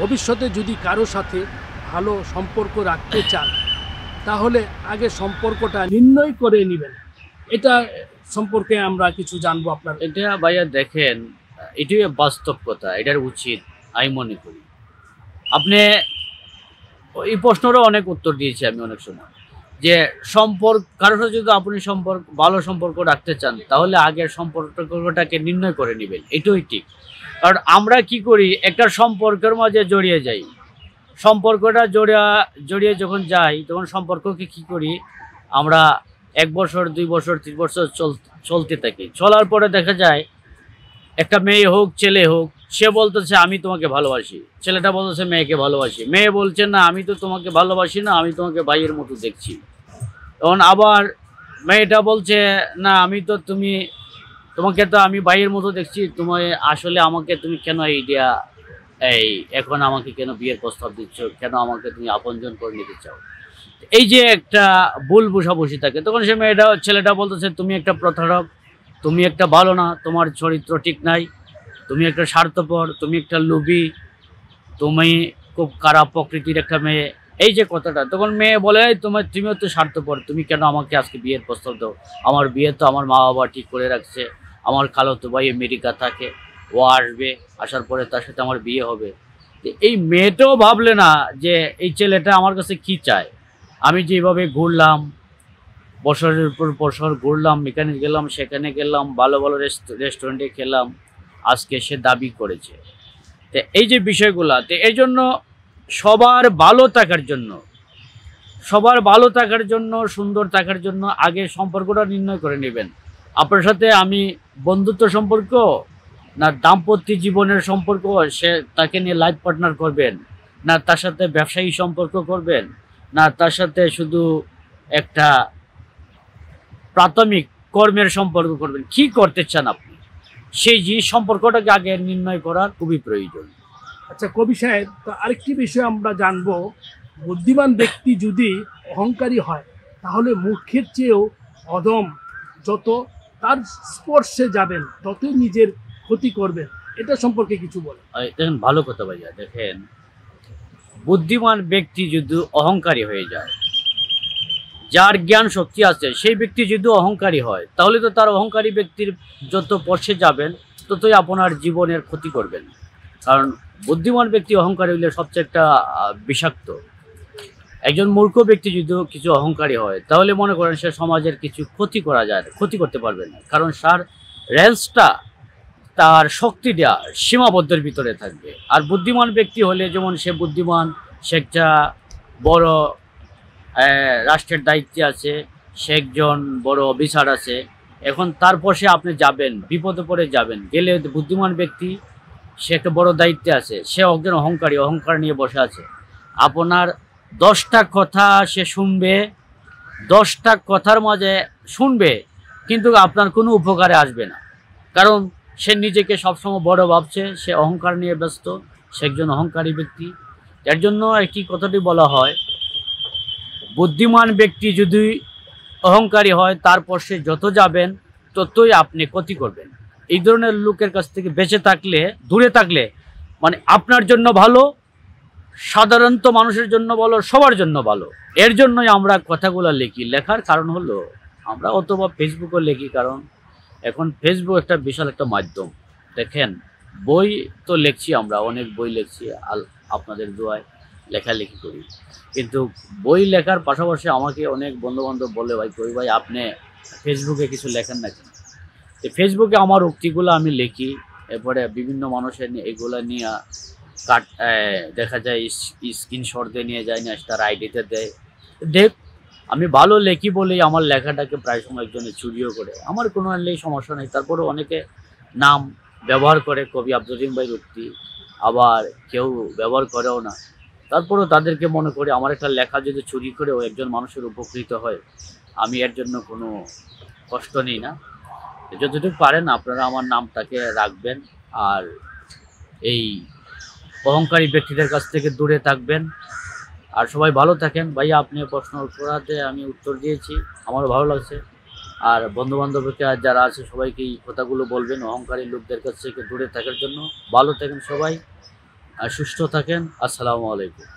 ভবিষ্যতে যদি কারো সাথে ভালো সম্পর্ক রাখতে চান তাহলে আগে সম্পর্কটা নির্ণয় করে নেবেন এটা সম্পর্কে আমরা কিছু জানবো আপনার এটা ভাইয়া দেখেন এটাই বাস্তব কথা এটার উচিত আমি মনে করি আপনি এই প্রশ্নেরও অনেক উত্তর দিয়েছি আমি অনেক সময় যে সম্পর্ক কারোর সাথে যদি আপনি সম্পর্ক ভালো সম্পর্ক রাখতে চান তাহলে আগের সম্পর্কটাকে নির্ণয় করে নেবেন এটাই ঠিক কারণ আমরা কি করি একটা সম্পর্কের মাঝে জড়িয়ে যাই সম্পর্কটা জড়িয়া জড়িয়ে যখন যাই তখন সম্পর্ককে কি করি আমরা এক বছর দুই বছর তিন বছর চল চলতে থাকি চলার পরে দেখা যায় একটা মেয়ে হোক ছেলে হোক সে বলতেছে আমি তোমাকে ভালোবাসি ছেলেটা বলতেছে মেয়েকে ভালোবাসি মেয়ে বলছে না আমি তো তোমাকে ভালোবাসি না আমি তোমাকে ভাইয়ের মতো দেখছি তখন আবার মেয়েটা বলছে না আমি তো তুমি তোমাকে তো আমি ভাইয়ের মতো দেখছি তোমায় আসলে আমাকে তুমি কেন আইডিয়া এই এখন আমাকে কেন বিয়ের প্রস্তাব দিচ্ছ কেন আমাকে তুমি আপনজন করে নিতে চাও এই যে একটা ভুল বসাবসি থাকে তখন সে মেয়েটা ছেলেটা বলতেছে তুমি একটা প্রতারক তুমি একটা ভালো না তোমার চরিত্র ঠিক নাই তুমি একটা স্বার্থপর তুমি একটা লোভী তুমি খুব খারাপ প্রকৃতির একটা মেয়ে এই যে কথাটা তখন মেয়ে বলে তোমার তুমিও তো স্বার্থপর তুমি কেন আমাকে আজকে বিয়ের প্রস্তাব দাও আমার বিয়ে তো আমার মা বাবা ঠিক করে রাখছে আমার কালো তো ভাই আমেরিকা থাকে ও আসবে আসার পরে তার সাথে আমার বিয়ে হবে এই মেয়েটাও ভাবলে না যে এই ছেলেটা আমার কাছে কি চায় আমি যেভাবে ঘুরলাম বছরের পর বছর ঘুরলাম এখানে গেলাম সেখানে গেলাম ভালো ভালো রেস্টুরেন্টে খেলাম আজকে সে দাবি করেছে তো এই যে তো এই জন্য সবার ভালো থাকার জন্য সবার ভালো থাকার জন্য সুন্দর থাকার জন্য আগে সম্পর্কটা নির্ণয় করে নেবেন আপনার সাথে আমি বন্ধুত্ব সম্পর্ক না দাম্পত্য জীবনের সম্পর্ক সে তাকে নিয়ে লাইফ পার্টনার করবেন না তার সাথে ব্যবসায়ী সম্পর্ক করবেন না তার সাথে শুধু একটা প্রাথমিক কর্মের সম্পর্ক করবেন কি করতে চান আপনি সেই জিনিস সম্পর্কটাকে আগে নির্ণয় করার খুবই প্রয়োজন আচ্ছা কবি সাহেব তো আরেকটি বিষয় আমরা জানব বুদ্ধিমান ব্যক্তি যদি অহংকারী হয় তাহলে মুখের চেয়েও অদম যত তার স্পর্শে যাবেন ততই নিজের ক্ষতি করবেন এটা সম্পর্কে কিছু বলে দেখেন ভালো কথা ভাইয়া দেখেন বুদ্ধিমান ব্যক্তি যদি অহংকারী হয়ে যায় যার জ্ঞান শক্তি আছে সেই ব্যক্তি যদি অহংকারী হয় তাহলে তো তার অহংকারী ব্যক্তির যত পর্ষে যাবেন ততই আপনার জীবনের ক্ষতি করবেন কারণ বুদ্ধিমান ব্যক্তি অহংকারী হইলে সবচেয়ে একটা বিষাক্ত একজন মূর্খ ব্যক্তি যদি কিছু অহংকারী হয় তাহলে মনে করেন সে সমাজের কিছু ক্ষতি করা যায় ক্ষতি করতে পারবে না কারণ সার রেঞ্জটা তার শক্তিটা সীমাবদ্ধের ভিতরে থাকবে আর বুদ্ধিমান ব্যক্তি হলে যেমন সে বুদ্ধিমান সে একটা বড় রাষ্ট্রের দায়িত্বে আছে সে একজন বড় অফিসার আছে এখন তার পশে আপনি যাবেন বিপদে পড়ে যাবেন গেলে বুদ্ধিমান ব্যক্তি সে একটা বড় দায়িত্বে আছে সে একজন অহংকারী অহংকার নিয়ে বসে আছে আপনার দশটা কথা সে শুনবে দশটা কথার মাঝে শুনবে কিন্তু আপনার কোনো উপকারে আসবে না কারণ সে নিজেকে সবসময় বড় ভাবছে সে অহংকার নিয়ে ব্যস্ত সে একজন অহংকারী ব্যক্তি এর জন্য একটি কথাটি বলা হয় বুদ্ধিমান ব্যক্তি যদি অহংকারী হয় তারপর সে যত যাবেন ততই আপনি ক্ষতি করবেন এই ধরনের লোকের কাছ থেকে বেঁচে থাকলে দূরে থাকলে মানে আপনার জন্য ভালো সাধারণত মানুষের জন্য ভালো সবার জন্য ভালো এর জন্যই আমরা কথাগুলো লিখি লেখার কারণ হলো আমরা অথবা ফেসবুকও লিখি কারণ এখন ফেসবুক একটা বিশাল একটা মাধ্যম দেখেন বই তো লিখছি আমরা অনেক বই লিখছি আপনাদের দোয়ায় লেখালেখি করি কিন্তু বই লেখার পাশাপাশি আমাকে অনেক বন্ধুবান্ধব বলে ভাই কই ভাই আপনি ফেসবুকে কিছু লেখেন না কেন তো ফেসবুকে আমার উক্তিগুলো আমি লিখি এরপরে বিভিন্ন মানুষের এগুলো নিয়ে কাট দেখা যায় স্ক্রিনশট দিয়ে নিয়ে যায় না তার আইডিতে দেয় দেখ আমি ভালো লেখি বলেই আমার লেখাটাকে প্রায় সময় একজনে চুরিও করে আমার কোনো আনলেই সমস্যা নেই তারপরে অনেকে নাম ব্যবহার করে কবি আব্দুল রহিম ভাই উক্তি আবার কেউ ব্যবহার করেও না তারপরও তাদেরকে মনে করি আমার একটা লেখা যদি চুরি করেও একজন মানুষের উপকৃত হয় আমি এর জন্য কোনো কষ্ট নিই না যতটুকু পারেন আপনারা আমার নামটাকে রাখবেন আর এই অহংকারী ব্যক্তিদের কাছ থেকে দূরে থাকবেন আর সবাই ভালো থাকেন ভাই আপনি প্রশ্ন করাতে আমি উত্তর দিয়েছি আমারও ভালো লাগছে আর বন্ধুবান্ধবকে যারা আছে সবাইকে এই কথাগুলো বলবেন অহংকারী লোকদের কাছ থেকে দূরে থাকার জন্য ভালো থাকেন সবাই সুস্থ থাকেন আসসালামু আলাইকুম